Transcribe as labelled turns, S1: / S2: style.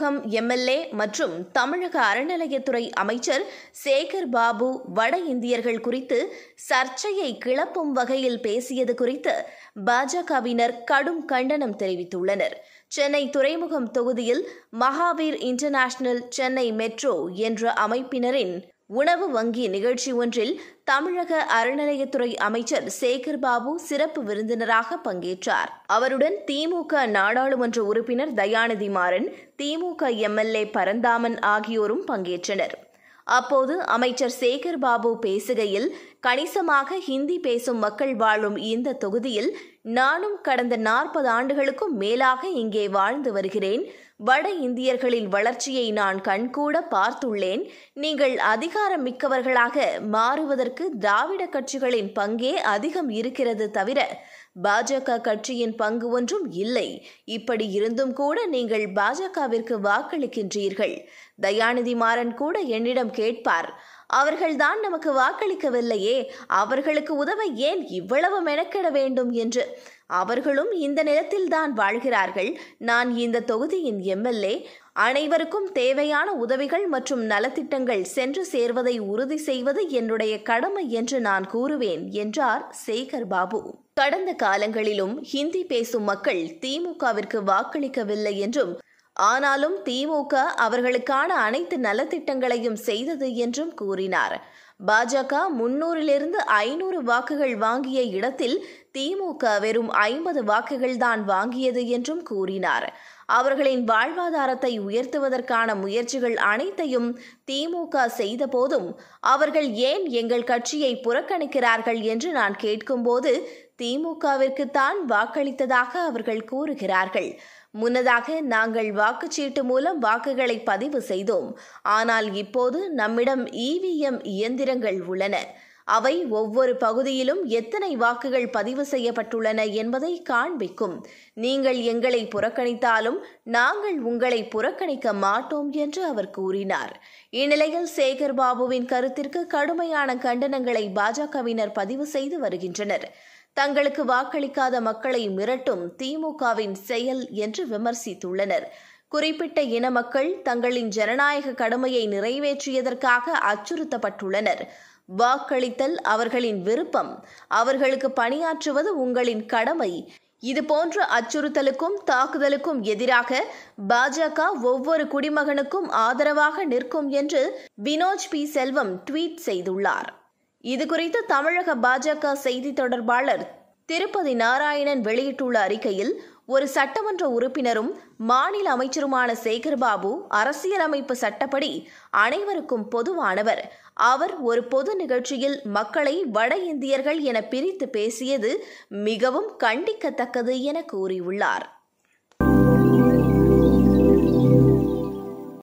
S1: துறைமுகம் எம்எல்ஏ மற்றும் தமிழக அறநிலையத்துறை அமைச்சர் சேகர் பாபு வட இந்தியர்கள் குறித்து சர்ச்சையை கிளப்பும் வகையில் பேசியது குறித்து பாஜகவினர் கடும் கண்டனம் தெரிவித்துள்ளனர் சென்னை துறைமுகம் தொகுதியில் மகாவீர் இன்டர்நேஷனல் சென்னை மெட்ரோ என்ற அமைப்பினரின் உணவு வங்கி நிகழ்ச்சி ஒன்றில் தமிழக அறநிலையத்துறை அமைச்சர் சேகர் பாபு சிறப்பு விருந்தினராக பங்கேற்றார் அவருடன் திமுக நாடாளுமன்ற உறுப்பினர் தயாநிதி மாறன் திமுக எம்எல்ஏ பரந்தாமன் ஆகியோரும் பங்கேற்றனர் அப்போது அமைச்சர் சேகர் பாபு பேசுகையில் கணிசமாக ஹிந்தி பேசும் மக்கள் வாழும் இந்த தொகுதியில் நானும் கடந்த நாற்பது ஆண்டுகளுக்கும் மேலாக இங்கே வாழ்ந்து வருகிறேன் வட இந்தியர்களின் வளர்ச்சியை நான் கண்கூட பார்த்துள்ளேன் நீங்கள் அதிகாரம் மிக்கவர்களாக மாறுவதற்கு திராவிட கட்சிகளின் பங்கே அதிகம் இருக்கிறது தவிர பாஜக கட்சியின் பங்கு ஒன்றும் இல்லை இப்படி இருந்தும் கூட நீங்கள் பாஜகவிற்கு வாக்களிக்கின்றீர்கள் தயாநிதி மாறன் கூட என்னிடம் கேட்பார் அவர்கள்தான் நமக்கு வாக்களிக்கவில்லையே அவர்களுக்கு உதவ ஏன் இவ்வளவு மெனக்கெட வேண்டும் என்று அவர்களும் இந்த நிலத்தில்தான் வாழ்கிறார்கள் நான் இந்த தொகுதியின் எம்எல்ஏ அனைவருக்கும் தேவையான உதவிகள் மற்றும் நலத்திட்டங்கள் சென்று சேர்வதை உறுதி செய்வது என்னுடைய கடமை என்று நான் கூறுவேன் என்றார் சேகர் பாபு கடந்த காலங்களிலும் ஹிந்தி பேசும் மக்கள் திமுகவிற்கு வாக்களிக்கவில்லை என்றும் ஆனாலும் திமுக அவர்களுக்கான அனைத்து நலத்திட்டங்களையும் செய்தது என்றும் கூறினார் பாஜக முன்னூறிலிருந்து ஐநூறு வாக்குகள் வாங்கிய இடத்தில் திமுக வெறும் ஐம்பது வாக்குகள்தான் வாங்கியது என்றும் கூறினார் அவர்களின் வாழ்வாதாரத்தை உயர்த்துவதற்கான முயற்சிகள் அனைத்தையும் திமுக செய்தபோதும் அவர்கள் ஏன் எங்கள் கட்சியை புறக்கணிக்கிறார்கள் என்று நான் கேட்கும்போது திமுகவிற்குத்தான் வாக்களித்ததாக அவர்கள் கூறுகிறார்கள் முன்னதாக நாங்கள் வாக்குச்சீட்டு மூலம் வாக்குகளை பதிவு செய்தோம் ஆனால் இப்போது நம்மிடம் இவிஎம் இயந்திரங்கள் உள்ளன அவை ஒவ்வொரு பகுதியிலும் எத்தனை வாக்குகள் பதிவு செய்யப்பட்டுள்ளன என்பதை காண்பிக்கும் நீங்கள் எங்களை புறக்கணித்தாலும் நாங்கள் உங்களை புறக்கணிக்க மாட்டோம் என்று அவர் கூறினார் இந்நிலையில் சேகர் பாபுவின் கருத்திற்கு கடுமையான கண்டனங்களை பாஜகவினர் பதிவு செய்து வருகின்றனர் தங்களுக்கு வாக்களிக்காத மக்களை மிரட்டும் திமுகவின் செயல் என்று விமர்சித்துள்ளனர் குறிப்பிட்ட இன மக்கள் தங்களின் ஜனநாயக கடமையை நிறைவேற்றியதற்காக அச்சுறுத்தப்பட்டுள்ளனர் வாக்களித்தல் அவர்களின் விருப்பம் அவர்களுக்கு பணியாற்றுவது உங்களின் கடமை இதுபோன்ற அச்சுறுத்தலுக்கும் தாக்குதலுக்கும் எதிராக பாஜக ஒவ்வொரு குடிமகனுக்கும் ஆதரவாக நிற்கும் என்று வினோஜ் பி செல்வம் ட்வீட் செய்துள்ளார் இதுகுறித்து தமிழக பாஜக செய்தி தொடர்பாளர் திருப்பதி நாராயணன் வெளியிட்டுள்ள அறிக்கையில் ஒரு சட்டமன்ற உறுப்பினரும் மாநில அமைச்சருமான சேகர்பாபு அரசியலமைப்பு சட்டப்படி அனைவருக்கும் பொதுவானவர் அவர் ஒரு பொது நிகழ்ச்சியில் மக்களை வட இந்தியர்கள் என பிரித்து பேசியது மிகவும் கண்டிக்கத்தக்கது என கூறியுள்ளார்